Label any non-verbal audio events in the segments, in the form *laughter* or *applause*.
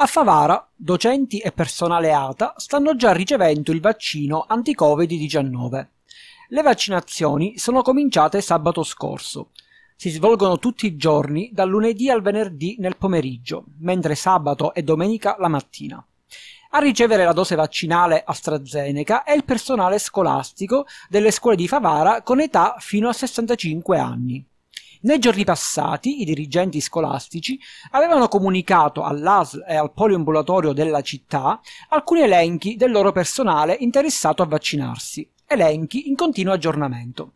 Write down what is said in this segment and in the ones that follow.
A Favara docenti e personale ATA stanno già ricevendo il vaccino anti-Covid-19. Le vaccinazioni sono cominciate sabato scorso. Si svolgono tutti i giorni dal lunedì al venerdì nel pomeriggio, mentre sabato e domenica la mattina. A ricevere la dose vaccinale AstraZeneca è il personale scolastico delle scuole di Favara con età fino a 65 anni. Nei giorni passati i dirigenti scolastici avevano comunicato all'ASL e al poliambulatorio della città alcuni elenchi del loro personale interessato a vaccinarsi, elenchi in continuo aggiornamento.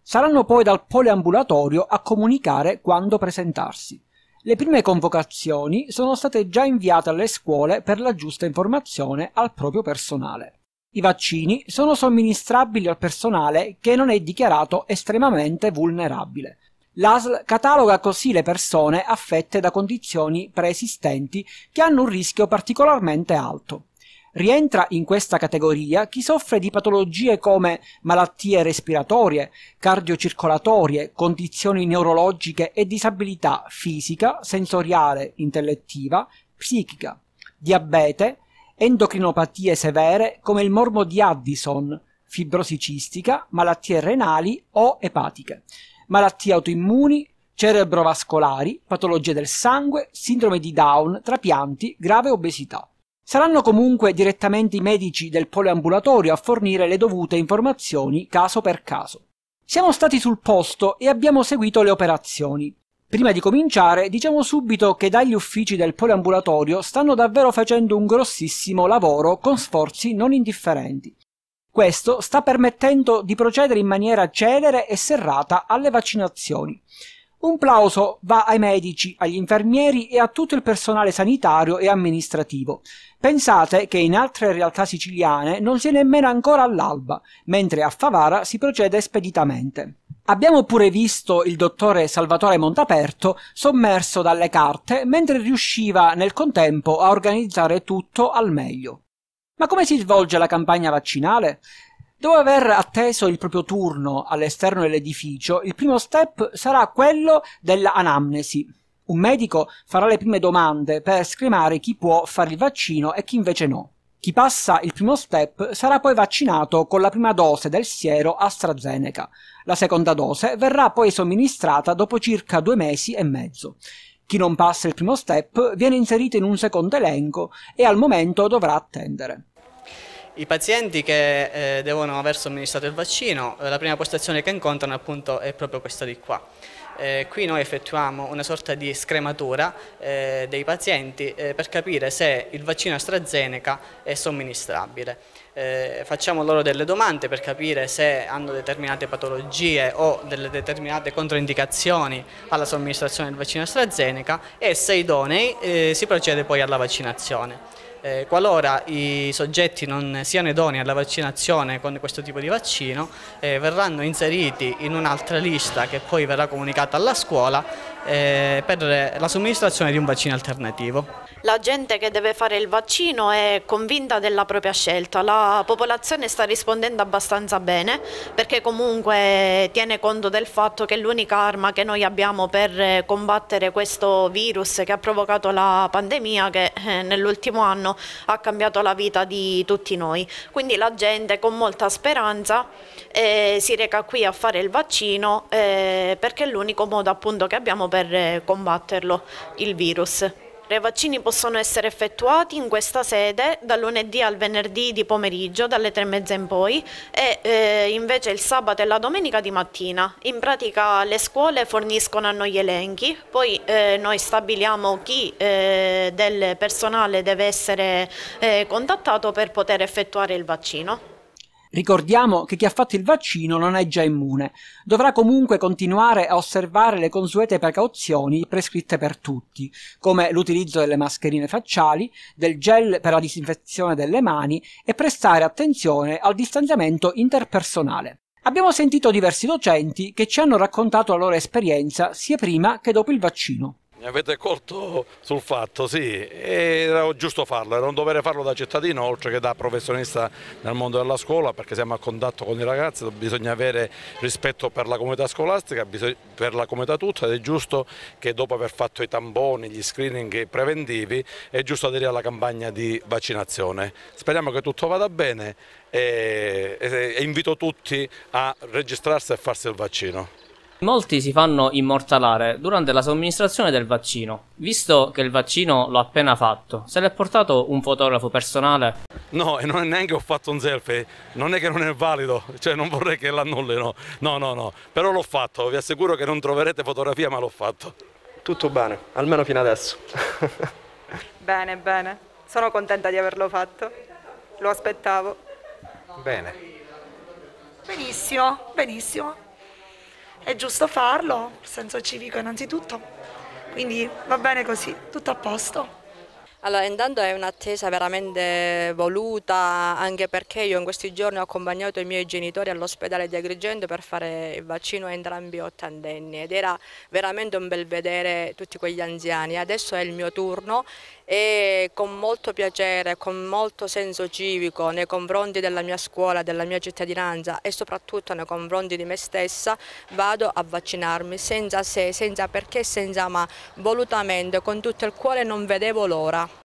Saranno poi dal poliambulatorio a comunicare quando presentarsi. Le prime convocazioni sono state già inviate alle scuole per la giusta informazione al proprio personale. I vaccini sono somministrabili al personale che non è dichiarato estremamente vulnerabile, L'ASL cataloga così le persone affette da condizioni preesistenti che hanno un rischio particolarmente alto. Rientra in questa categoria chi soffre di patologie come malattie respiratorie, cardiocircolatorie, condizioni neurologiche e disabilità fisica, sensoriale, intellettiva, psichica, diabete, endocrinopatie severe come il morbo di Addison, fibrosicistica, malattie renali o epatiche malattie autoimmuni, cerebrovascolari, patologie del sangue, sindrome di Down, trapianti, grave obesità. Saranno comunque direttamente i medici del poliambulatorio a fornire le dovute informazioni caso per caso. Siamo stati sul posto e abbiamo seguito le operazioni. Prima di cominciare, diciamo subito che dagli uffici del poliambulatorio stanno davvero facendo un grossissimo lavoro con sforzi non indifferenti. Questo sta permettendo di procedere in maniera celere e serrata alle vaccinazioni. Un plauso va ai medici, agli infermieri e a tutto il personale sanitario e amministrativo. Pensate che in altre realtà siciliane non si è nemmeno ancora all'alba, mentre a Favara si procede speditamente. Abbiamo pure visto il dottore Salvatore Montaperto sommerso dalle carte mentre riusciva nel contempo a organizzare tutto al meglio. Ma come si svolge la campagna vaccinale? Dopo aver atteso il proprio turno all'esterno dell'edificio, il primo step sarà quello dell'anamnesi. Un medico farà le prime domande per scremare chi può fare il vaccino e chi invece no. Chi passa il primo step sarà poi vaccinato con la prima dose del siero AstraZeneca. La seconda dose verrà poi somministrata dopo circa due mesi e mezzo. Chi non passa il primo step viene inserito in un secondo elenco e al momento dovrà attendere. I pazienti che eh, devono aver somministrato il vaccino, eh, la prima postazione che incontrano appunto è proprio questa di qua. Eh, qui noi effettuiamo una sorta di scrematura eh, dei pazienti eh, per capire se il vaccino AstraZeneca è somministrabile eh, facciamo loro delle domande per capire se hanno determinate patologie o delle determinate controindicazioni alla somministrazione del vaccino AstraZeneca e se idonei eh, si procede poi alla vaccinazione. Eh, qualora i soggetti non siano idonei alla vaccinazione con questo tipo di vaccino eh, verranno inseriti in un'altra lista che poi verrà comunicata alla scuola eh, per la somministrazione di un vaccino alternativo la gente che deve fare il vaccino è convinta della propria scelta, la popolazione sta rispondendo abbastanza bene perché comunque tiene conto del fatto che l'unica arma che noi abbiamo per eh, combattere questo virus che ha provocato la pandemia che eh, nell'ultimo anno ha cambiato la vita di tutti noi. Quindi la gente con molta speranza eh, si reca qui a fare il vaccino eh, perché è l'unico modo appunto che abbiamo per eh, combatterlo, il virus. I vaccini possono essere effettuati in questa sede dal lunedì al venerdì di pomeriggio dalle tre e mezza in poi e eh, invece il sabato e la domenica di mattina. In pratica le scuole forniscono a noi gli elenchi, poi eh, noi stabiliamo chi eh, del personale deve essere eh, contattato per poter effettuare il vaccino. Ricordiamo che chi ha fatto il vaccino non è già immune, dovrà comunque continuare a osservare le consuete precauzioni prescritte per tutti, come l'utilizzo delle mascherine facciali, del gel per la disinfezione delle mani e prestare attenzione al distanziamento interpersonale. Abbiamo sentito diversi docenti che ci hanno raccontato la loro esperienza sia prima che dopo il vaccino. Mi avete colto sul fatto, sì, era giusto farlo, era un dovere farlo da cittadino oltre che da professionista nel mondo della scuola perché siamo a contatto con i ragazzi, bisogna avere rispetto per la comunità scolastica, per la comunità tutta ed è giusto che dopo aver fatto i tamboni, gli screening preventivi è giusto aderire alla campagna di vaccinazione. Speriamo che tutto vada bene e, e invito tutti a registrarsi e farsi il vaccino. Molti si fanno immortalare durante la somministrazione del vaccino. Visto che il vaccino l'ho appena fatto, se l'è portato un fotografo personale? No, e non è neanche ho fatto un selfie, non è che non è valido, cioè non vorrei che l'annullino. No, no, no, però l'ho fatto, vi assicuro che non troverete fotografia, ma l'ho fatto. Tutto bene, almeno fino adesso. *laughs* bene, bene, sono contenta di averlo fatto, lo aspettavo. Bene. Benissimo, benissimo è giusto farlo, il senso civico innanzitutto, quindi va bene così, tutto a posto. Allora, intanto è un'attesa veramente voluta, anche perché io in questi giorni ho accompagnato i miei genitori all'ospedale di Agrigento per fare il vaccino a entrambi ottantenni ed era veramente un bel vedere tutti quegli anziani. Adesso è il mio turno e con molto piacere, con molto senso civico nei confronti della mia scuola, della mia cittadinanza e soprattutto nei confronti di me stessa vado a vaccinarmi senza se, senza perché, senza ma, volutamente, con tutto il cuore non vedevo l'ora.